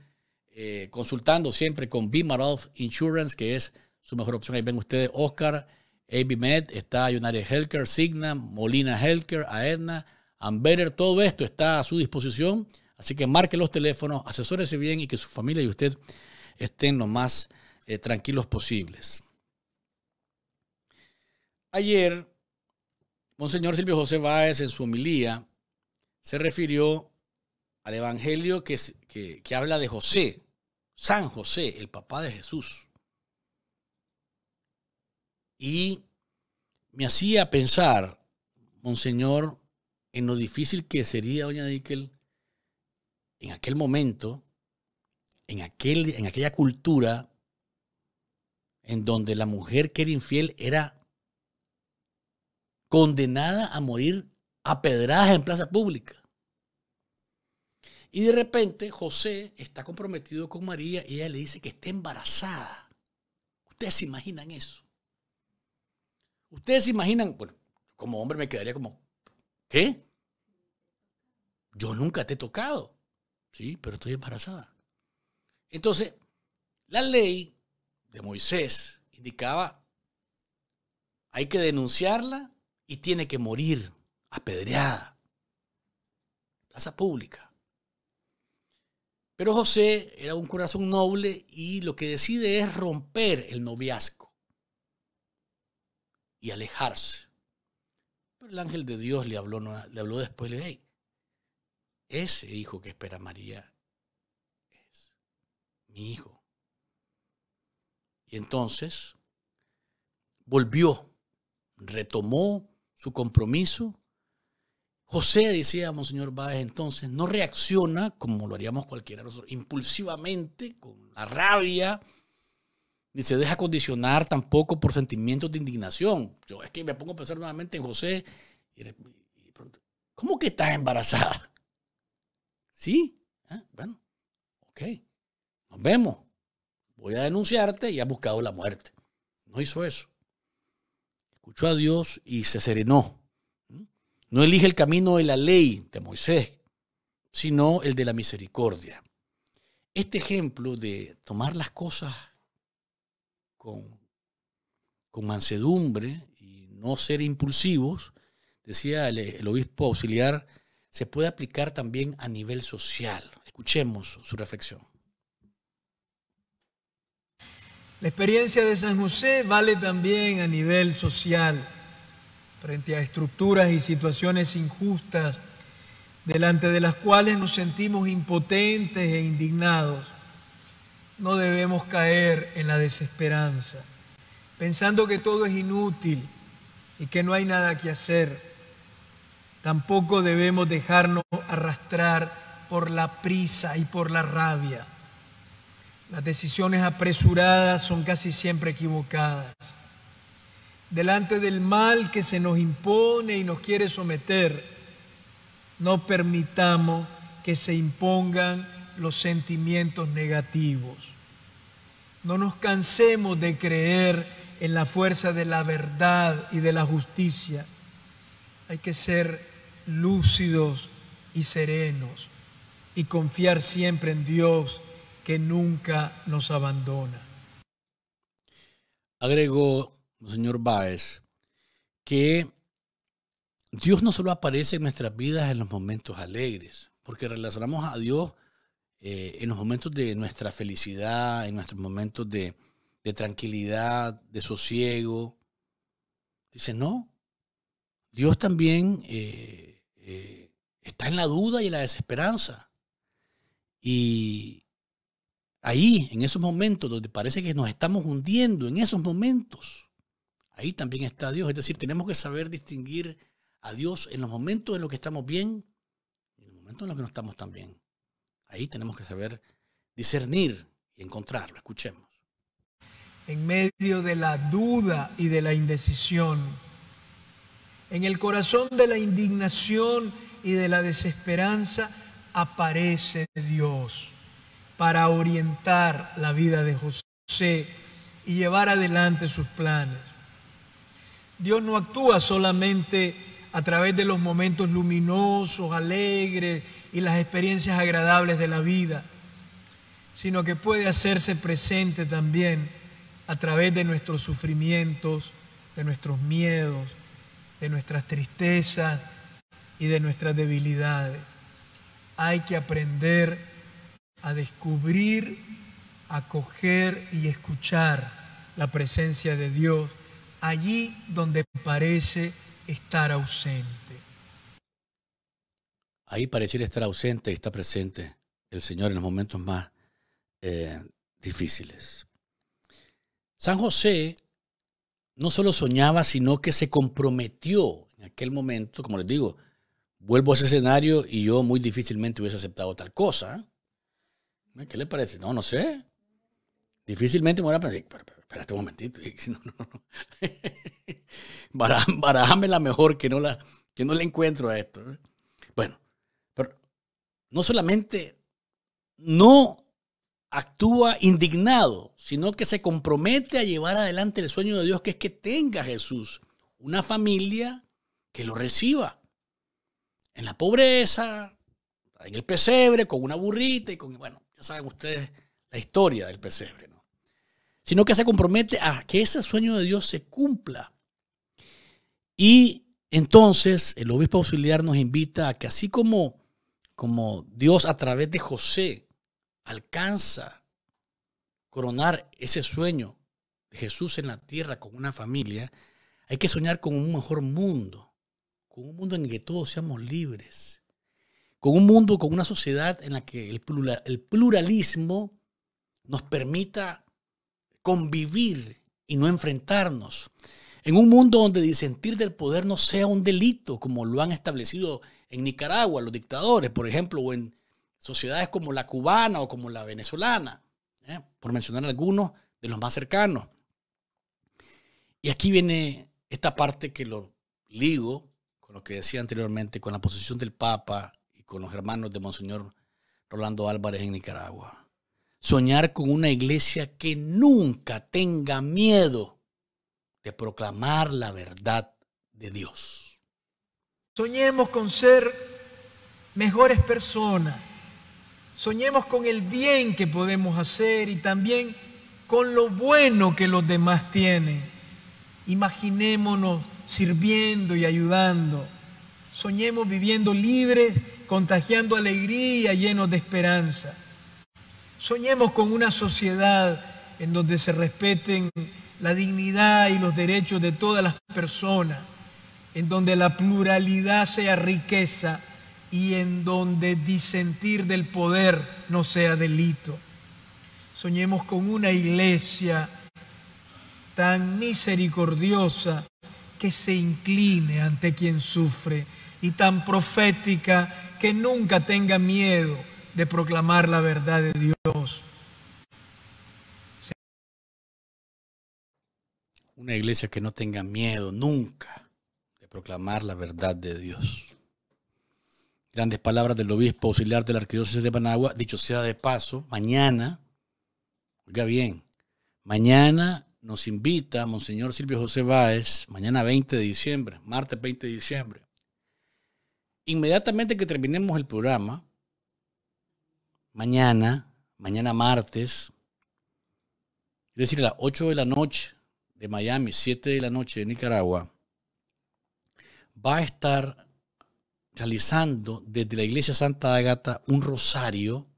eh, consultando siempre con Bimaroth Insurance, que es su mejor opción. Ahí ven ustedes, Oscar, Med, está United Healthcare, Signa, Molina Healthcare, Aetna, Amberer todo esto está a su disposición. Así que marque los teléfonos, asesórese bien y que su familia y usted estén lo más eh, tranquilos posibles. Ayer, Monseñor Silvio José Báez en su homilía se refirió al Evangelio que, habla de José, San José, el papá de Jesús. Y me hacía pensar, Monseñor, en lo difícil que sería, doña Dickel, en aquel momento, en, aquel, en aquella cultura en donde la mujer que era infiel era condenada a morir a pedradas en plaza pública. Y de repente José está comprometido con María y ella le dice que está embarazada. ¿Ustedes se imaginan eso? ¿Ustedes se imaginan? Bueno, como hombre me quedaría como, ¿qué? Yo nunca te he tocado. Sí, pero estoy embarazada. Entonces, la ley de Moisés indicaba, hay que denunciarla y tiene que morir apedreada. Plaza pública. Pero José era un corazón noble y lo que decide es romper el noviazgo y alejarse. Pero el ángel de Dios le habló, le habló después, le dijo, ese hijo que espera María es mi hijo. Y entonces volvió, retomó su compromiso José, decía Monseñor Báez entonces, no reacciona como lo haríamos cualquiera de nosotros, impulsivamente, con la rabia, ni se deja condicionar tampoco por sentimientos de indignación. Yo es que me pongo a pensar nuevamente en José y pronto, ¿cómo que estás embarazada? Sí, ¿eh? bueno, ok, nos vemos. Voy a denunciarte y ha buscado la muerte. No hizo eso. Escuchó a Dios y se serenó no elige el camino de la ley de Moisés, sino el de la misericordia. Este ejemplo de tomar las cosas con, mansedumbre y no ser impulsivos, decía el obispo auxiliar, se puede aplicar también a nivel social. Escuchemos su reflexión. La experiencia de San José vale también a nivel social frente a estructuras y situaciones injustas delante de las cuales nos sentimos impotentes e indignados. No debemos caer en la desesperanza, pensando que todo es inútil y que no hay nada que hacer. Tampoco debemos dejarnos arrastrar por la prisa y por la rabia. Las decisiones apresuradas son casi siempre equivocadas delante del mal que se nos impone y nos quiere someter, no permitamos que se impongan los sentimientos negativos. No nos cansemos de creer en la fuerza de la verdad y de la justicia. Hay que ser lúcidos y serenos y confiar siempre en Dios que nunca nos abandona. Agregó señor Báez, que Dios no solo aparece en nuestras vidas en los momentos alegres, porque relacionamos a Dios eh, en los momentos de nuestra felicidad, en nuestros momentos de, tranquilidad, de sosiego. Dice, no, Dios también eh, eh, está en la duda y en la desesperanza. Y ahí, en esos momentos donde parece que nos estamos hundiendo, en esos momentos, ahí también está Dios. Es decir, tenemos que saber distinguir a Dios en los momentos en los que estamos bien y en los momentos en los que no estamos tan bien. Ahí tenemos que saber discernir y encontrarlo. Escuchemos. En medio de la duda y de la indecisión, en el corazón de la indignación y de la desesperanza, aparece Dios para orientar la vida de José y llevar adelante sus planes. Dios no actúa solamente a través de los momentos luminosos, alegres y las experiencias agradables de la vida, sino que puede hacerse presente también a través de nuestros sufrimientos, de nuestros miedos, de nuestras tristezas y de nuestras debilidades. Hay que aprender a descubrir, acoger y escuchar la presencia de Dios allí donde parece estar ausente. Ahí pareciera estar ausente y está presente el Señor en los momentos más eh, difíciles. San José no solo soñaba, sino que se comprometió en aquel momento, como les digo, vuelvo a ese escenario y yo muy difícilmente hubiese aceptado tal cosa. ¿Eh? ¿Qué le parece? No, no sé. Difícilmente me voy a espérate un momentito, [laughs] la mejor que no la, que no le encuentro a esto. ¿eh? Bueno, pero no solamente no actúa indignado, sino que se compromete a llevar adelante el sueño de Dios, que es que tenga Jesús una familia que lo reciba. En la pobreza, en el pesebre, con una burrita y con, bueno, ya saben ustedes la historia del pesebre. ¿no? sino que se compromete a que ese sueño de Dios se cumpla. Y entonces el obispo auxiliar nos invita a que así como, como Dios a través de José alcanza coronar ese sueño de Jesús en la tierra con una familia, hay que soñar con un mejor mundo, con un mundo en el que todos seamos libres, con un mundo, con una sociedad en la que el, el pluralismo nos permita convivir y no enfrentarnos. En un mundo donde disentir del poder no sea un delito, como lo han establecido en Nicaragua los dictadores, por ejemplo, o en sociedades como la cubana o como la venezolana, ¿eh? por mencionar algunos de los más cercanos. Y aquí viene esta parte que lo ligo con lo que decía anteriormente, con la posición del Papa y con los hermanos de Monseñor Rolando Álvarez en Nicaragua soñar con una iglesia que nunca tenga miedo de proclamar la verdad de Dios. Soñemos con ser mejores personas. Soñemos con el bien que podemos hacer y también con lo bueno que los demás tienen. Imaginémonos sirviendo y ayudando. Soñemos viviendo libres, contagiando alegría, llenos de esperanza. Soñemos con una sociedad en donde se respeten la dignidad y los derechos de todas las personas, en donde la pluralidad sea riqueza y en donde disentir del poder no sea delito. Soñemos con una iglesia tan misericordiosa que se incline ante quien sufre y tan profética que nunca tenga miedo de proclamar la verdad de Dios. Una iglesia que no tenga miedo nunca de proclamar la verdad de Dios. Grandes palabras del obispo auxiliar de la arquidiócesis de Panagua. dicho sea de paso, mañana, oiga bien, mañana nos invita Monseñor Silvio José Báez, mañana 20 de diciembre, martes 20 de diciembre. Inmediatamente que terminemos el programa, mañana, mañana martes, es decir, a las 8 de la noche de Miami, 7 de la noche de Nicaragua, va a estar realizando desde la Iglesia Santa Agata un rosario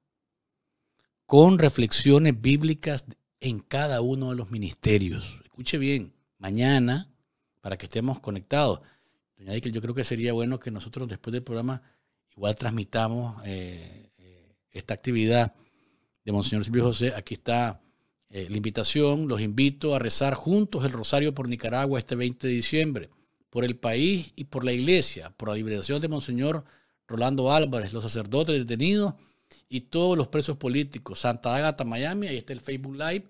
con reflexiones bíblicas en cada uno de los ministerios. Escuche bien, mañana, para que estemos conectados. Doña Dickel, yo creo que sería bueno que nosotros después del programa igual transmitamos eh, esta actividad de Monseñor Silvio José. Aquí está eh, la invitación. Los invito a rezar juntos el rosario por Nicaragua este 20 de diciembre, por el país y por la iglesia, por la liberación de Monseñor Rolando Álvarez, los sacerdotes detenidos y todos los presos políticos. Santa Ágata, Miami, ahí está el Facebook Live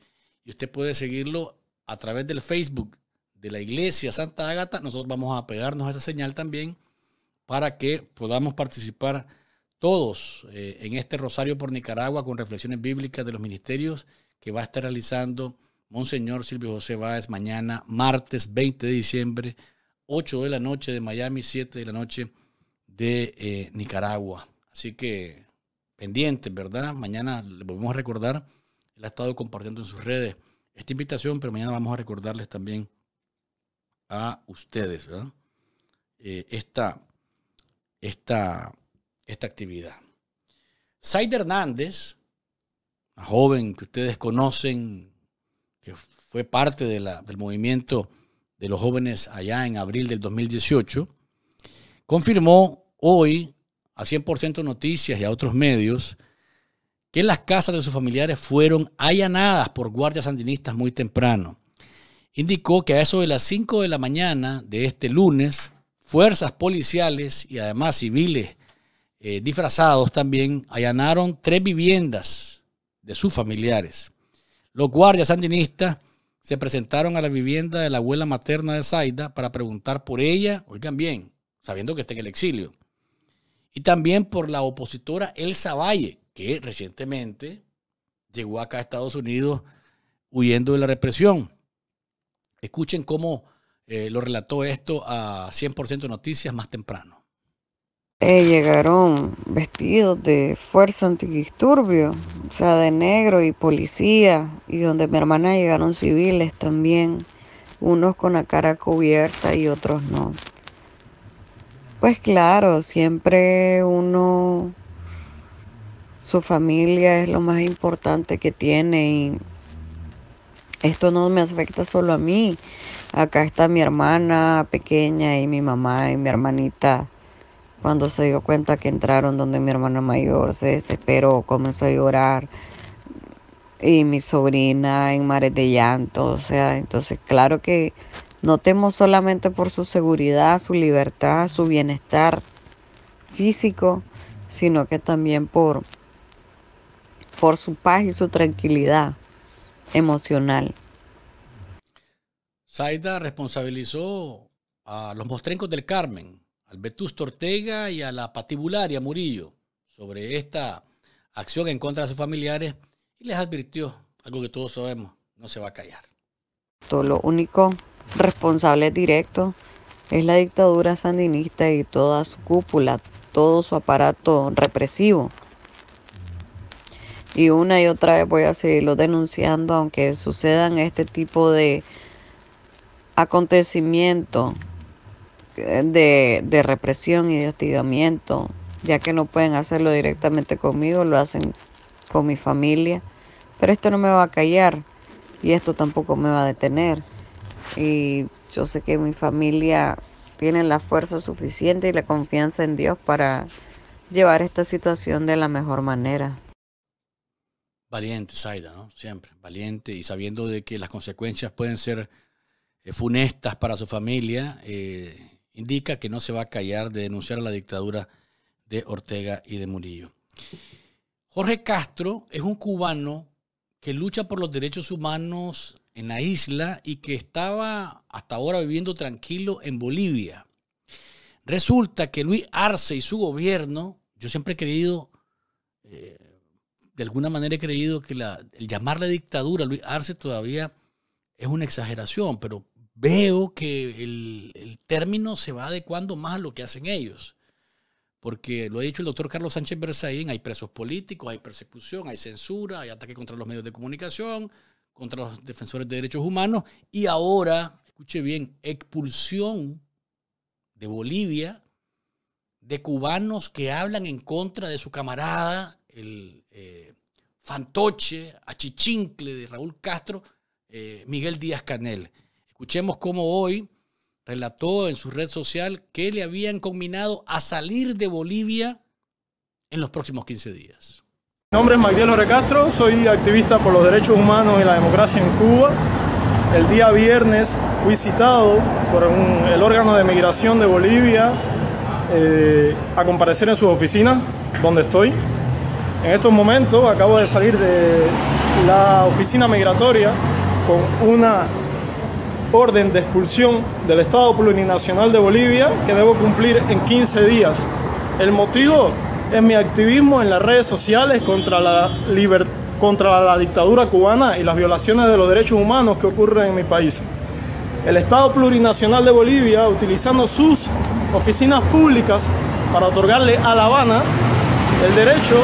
y usted puede seguirlo a través del Facebook de la Iglesia Santa Ágata. Nosotros vamos a pegarnos a esa señal también para que podamos participar todos eh, en este Rosario por Nicaragua con reflexiones bíblicas de los ministerios que va a estar realizando Monseñor Silvio José Báez mañana, martes 20 de diciembre, 8 de la noche de Miami, 7 de la noche de eh, Nicaragua. Así que pendientes, ¿verdad? Mañana le volvemos a recordar, él ha estado compartiendo en sus redes esta invitación, pero mañana vamos a recordarles también a ustedes, ¿verdad? Eh, esta, esta esta actividad. Said Hernández, una joven que ustedes conocen, que fue parte del movimiento de los jóvenes allá en abril del 2018, confirmó hoy a 100% Noticias y a otros medios que las casas de sus familiares fueron allanadas por guardias sandinistas muy temprano. Indicó que a eso de las 5 de la mañana de este lunes, fuerzas policiales y además civiles eh, disfrazados también, allanaron tres viviendas de sus familiares. Los guardias sandinistas se presentaron a la vivienda de la abuela materna de Zaida para preguntar por ella, oigan bien, sabiendo que está en el exilio, y también por la opositora Elsa Valle, que recientemente llegó acá a Estados Unidos huyendo de la represión. Escuchen cómo eh, lo relató esto a 100% Noticias más temprano. Eh, llegaron vestidos de fuerza antidisturbio, o sea, de negro y policía, y donde mi hermana llegaron civiles también, unos con la cara cubierta y otros no. Pues claro, siempre uno, su familia es lo más importante que tiene y esto no me afecta solo a mí. Acá está mi hermana pequeña y mi mamá y mi hermanita cuando se dio cuenta que entraron donde mi hermana mayor, se desesperó, comenzó a llorar. Y mi sobrina en mares de llanto. O sea, entonces claro que no temo solamente por su seguridad, su libertad, su bienestar físico, sino que también por, por su paz y su tranquilidad emocional. Zaida responsabilizó a los mostrencos del Carmen al Vetusto Ortega y a la patibularia Murillo sobre esta acción en contra de sus familiares y les advirtió algo que todos sabemos, no se va a callar. Todo lo único responsable directo es la dictadura sandinista y toda su cúpula, todo su aparato represivo. Y una y otra vez voy a seguirlo denunciando, aunque sucedan este tipo de acontecimientos de, represión y de hostigamiento, ya que no pueden hacerlo directamente conmigo, lo hacen con mi familia. Pero esto no me va a callar y esto tampoco me va a detener. Y yo sé que mi familia tiene la fuerza suficiente y la confianza en Dios para llevar esta situación de la mejor manera. Valiente, Zaida, ¿no? Siempre, valiente y sabiendo de que las consecuencias pueden ser eh, funestas para su familia, eh, indica que no se va a callar de denunciar la dictadura de Ortega y de Murillo. Jorge Castro es un cubano que lucha por los derechos humanos en la isla y que estaba hasta ahora viviendo tranquilo en Bolivia. Resulta que Luis Arce y su gobierno, yo siempre he creído, eh, de alguna manera he creído que la, el llamarle dictadura a Luis Arce todavía es una exageración, pero veo que el, término se va adecuando más a lo que hacen ellos. Porque lo ha dicho el doctor Carlos Sánchez Berzaín, hay presos políticos, hay persecución, hay censura, hay ataque contra los medios de comunicación, contra los defensores de derechos humanos y ahora, escuche bien, expulsión de Bolivia de cubanos que hablan en contra de su camarada, el eh, fantoche, achichincle de Raúl Castro, eh, Miguel Díaz Canel. Escuchemos cómo hoy relató en su red social que le habían combinado a salir de Bolivia en los próximos 15 días. Mi nombre es Magdiel Recastro, soy activista por los derechos humanos y la democracia en Cuba. El día viernes fui citado por el órgano de migración de Bolivia eh, a comparecer en su oficina, donde estoy. En estos momentos acabo de salir de la oficina migratoria con una orden de expulsión del Estado Plurinacional de Bolivia que debo cumplir en 15 días. El motivo es mi activismo en las redes sociales contra la, contra la dictadura cubana y las violaciones de los derechos humanos que ocurren en mi país. El Estado Plurinacional de Bolivia, utilizando sus oficinas públicas para otorgarle a La Habana el derecho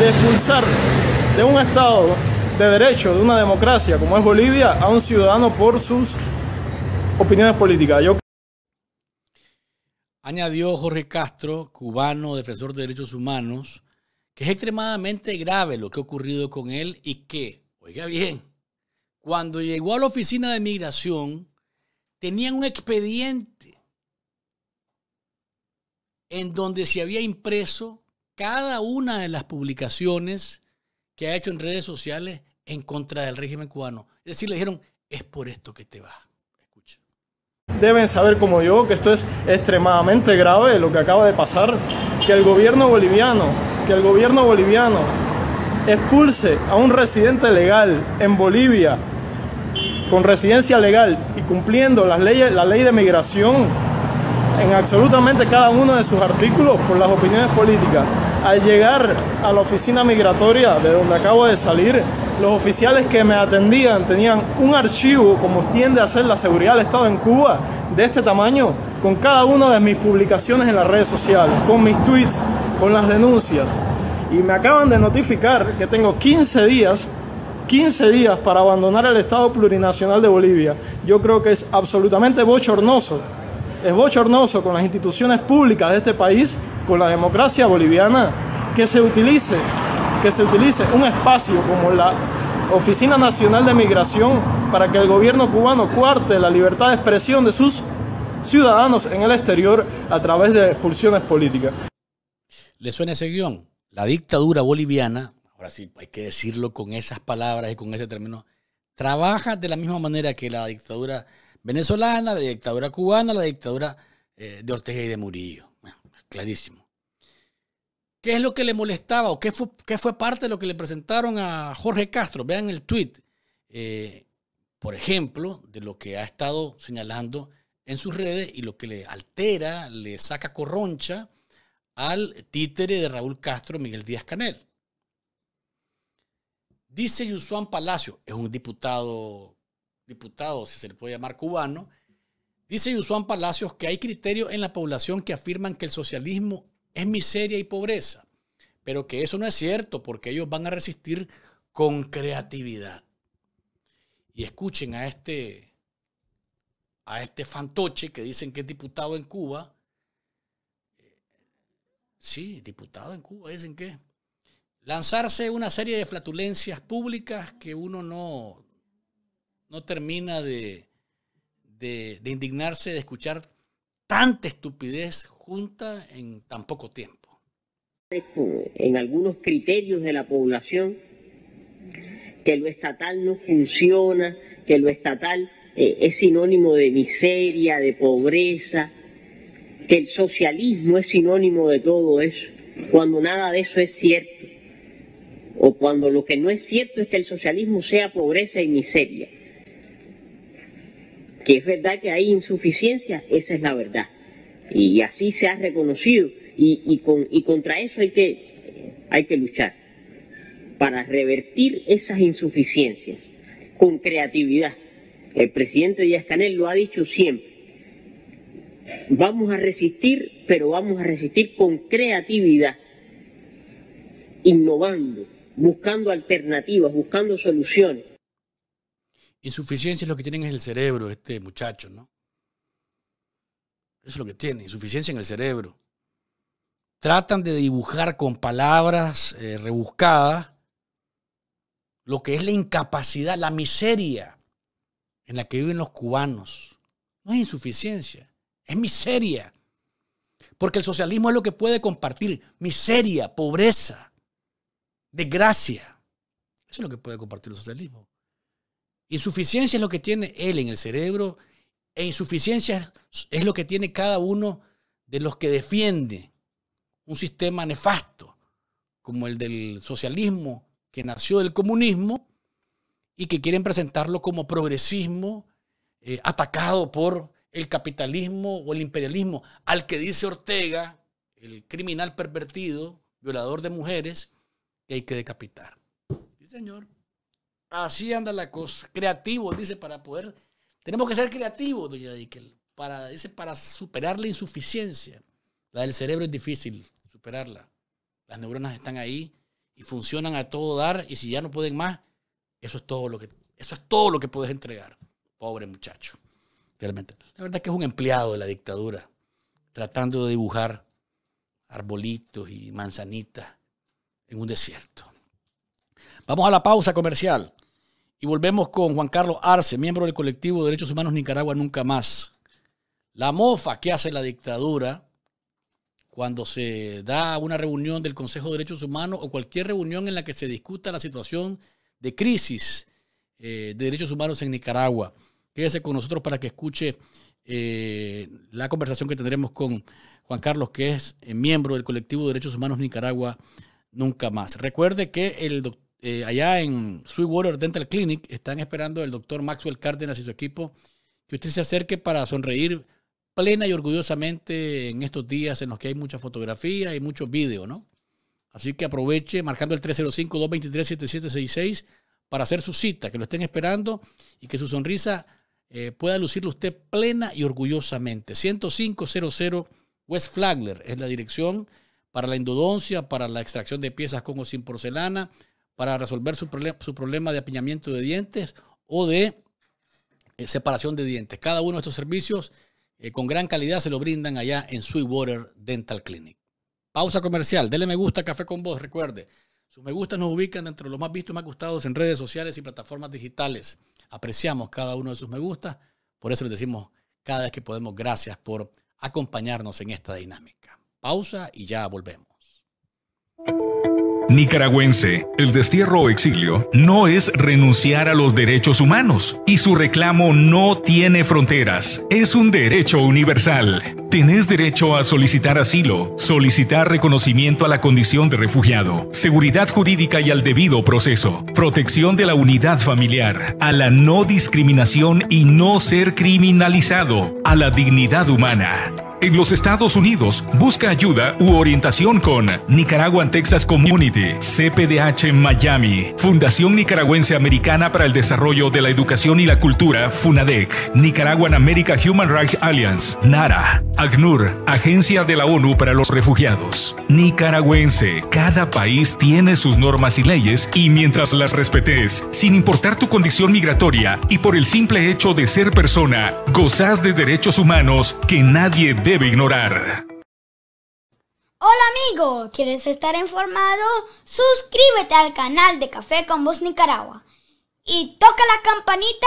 de expulsar de un Estado de derecho, de una democracia como es Bolivia, a un ciudadano por sus opiniones políticas. Añadió Jorge Castro, cubano, defensor de derechos humanos, que es extremadamente grave lo que ha ocurrido con él y que, oiga bien, cuando llegó a la oficina de migración, tenían un expediente en donde se había impreso cada una de las publicaciones que ha hecho en redes sociales en contra del régimen cubano. Es decir, le dijeron, es por esto que te vas. Deben saber como yo que esto es extremadamente grave lo que acaba de pasar, que el gobierno boliviano, que el gobierno boliviano expulse a un residente legal en Bolivia con residencia legal y cumpliendo las leyes, la ley de migración en absolutamente cada uno de sus artículos por las opiniones políticas. Al llegar a la oficina migratoria de donde acabo de salir, los oficiales que me atendían tenían un archivo, como tiende a hacer la seguridad del Estado en Cuba, de este tamaño, con cada una de mis publicaciones en las redes sociales, con mis tweets, con las denuncias. Y me acaban de notificar que tengo 15 días 15 días para abandonar el Estado plurinacional de Bolivia. Yo creo que es absolutamente bochornoso. Es bochornoso con las instituciones públicas de este país con la democracia boliviana, que se utilice, que se utilice un espacio como la Oficina Nacional de Migración para que el gobierno cubano cuarte la libertad de expresión de sus ciudadanos en el exterior a través de expulsiones políticas. ¿Le suena ese guión? La dictadura boliviana, ahora sí hay que decirlo con esas palabras y con ese término, trabaja de la misma manera que la dictadura venezolana, la dictadura cubana, la dictadura eh, de Ortega y de Murillo. clarísimo. ¿Qué es lo que le molestaba o qué fue, fue parte de lo que le presentaron a Jorge Castro? Vean el tweet, eh, por ejemplo, de lo que ha estado señalando en sus redes y lo que le altera, le saca corroncha al títere de Raúl Castro, Miguel Díaz Canel. Dice Yusuan Palacio, es un diputado, diputado, si se le puede llamar cubano, dice Yusuan Palacios que hay criterios en la población que afirman que el socialismo es miseria y pobreza. Pero que eso no es cierto porque ellos van a resistir con creatividad. Y escuchen a este, a este fantoche que dicen que es diputado en Cuba. Sí, diputado en Cuba, dicen que lanzarse una serie de flatulencias públicas que uno no, no termina de, de indignarse, de escuchar tanta estupidez junta en tan poco tiempo. En algunos criterios de la población, que lo estatal no funciona, que lo estatal eh, es sinónimo de miseria, de pobreza, que el socialismo es sinónimo de todo eso, cuando nada de eso es cierto, o cuando lo que no es cierto es que el socialismo sea pobreza y miseria que es verdad que hay insuficiencia, esa es la verdad. Y así se ha reconocido y, con, y contra eso hay que luchar para revertir esas insuficiencias con creatividad. El presidente Díaz Canel lo ha dicho siempre. Vamos a resistir, pero vamos a resistir con creatividad, innovando, buscando alternativas, buscando soluciones. Insuficiencia es lo que tienen es el cerebro, este muchacho, ¿no? Eso es lo que tiene, insuficiencia en el cerebro. Tratan de dibujar con palabras eh, rebuscadas lo que es la incapacidad, la miseria en la que viven los cubanos. No es insuficiencia, es miseria. Porque el socialismo es lo que puede compartir miseria, pobreza, desgracia. Eso es lo que puede compartir el socialismo. Insuficiencia es lo que tiene él en el cerebro e insuficiencia es lo que tiene cada uno de los que defiende un sistema nefasto como el del socialismo que nació del comunismo y que quieren presentarlo como progresismo eh, atacado por el capitalismo o el imperialismo, al que dice Ortega, el criminal pervertido, violador de mujeres, que hay que decapitar. señor. Así anda la cosa. creativo dice, para poder. Tenemos que ser creativos, doña Dickel. Para, dice, para superar la insuficiencia. La del cerebro es difícil superarla. Las neuronas están ahí y funcionan a todo dar. Y si ya no pueden más, eso es todo lo que, eso es todo lo que puedes entregar. Pobre muchacho. Realmente. La verdad es que es un empleado de la dictadura. Tratando de dibujar arbolitos y manzanitas en un desierto. Vamos a la pausa comercial. Y volvemos con Juan Carlos Arce, miembro del colectivo de Derechos Humanos Nicaragua Nunca Más. La mofa que hace la dictadura cuando se da una reunión del Consejo de Derechos Humanos o cualquier reunión en la que se discuta la situación de crisis eh, de derechos humanos en Nicaragua. Quédese con nosotros para que escuche eh, la conversación que tendremos con Juan Carlos, que es eh, miembro del colectivo de Derechos Humanos Nicaragua Nunca Más. Recuerde que el doctor eh, allá en Sweetwater Dental Clinic están esperando el doctor Maxwell Cárdenas y su equipo que usted se acerque para sonreír plena y orgullosamente en estos días en los que hay mucha fotografía y muchos vídeos, ¿no? Así que aproveche marcando el 305-223-7766 para hacer su cita, que lo estén esperando y que su sonrisa eh, pueda lucirle usted plena y orgullosamente. 10500 West Flagler es la dirección para la endodoncia, para la extracción de piezas con o sin porcelana, para resolver su, problema de apiñamiento de dientes o de eh, separación de dientes. Cada uno de estos servicios eh, con gran calidad se lo brindan allá en Sweetwater Dental Clinic. Pausa comercial, dele me gusta a Café con Vos, recuerde. Sus me gustas nos ubican entre los más vistos y más gustados en redes sociales y plataformas digitales. Apreciamos cada uno de sus me gustas, por eso les decimos cada vez que podemos gracias por acompañarnos en esta dinámica. Pausa y ya volvemos nicaragüense, el destierro o exilio no es renunciar a los derechos humanos y su reclamo no tiene fronteras, es un derecho universal. Tenés derecho a solicitar asilo, solicitar reconocimiento a la condición de refugiado, seguridad jurídica y al debido proceso, protección de la unidad familiar, a la no discriminación y no ser criminalizado, a la dignidad humana. En los Estados Unidos, busca ayuda u orientación con Nicaragua Texas Community, CPDH Miami, Fundación Nicaragüense Americana para el Desarrollo de la Educación y la Cultura, FUNADEC, Nicaraguan America Human Rights Alliance, NARA, ACNUR, Agencia de la ONU para los Refugiados. Nicaragüense, cada país tiene sus normas y leyes y mientras las respetes, sin importar tu condición migratoria y por el simple hecho de ser persona, gozas de derechos humanos que nadie debe ignorar. Hola amigo, ¿quieres estar informado? Suscríbete al canal de Café con Voz Nicaragua y toca la campanita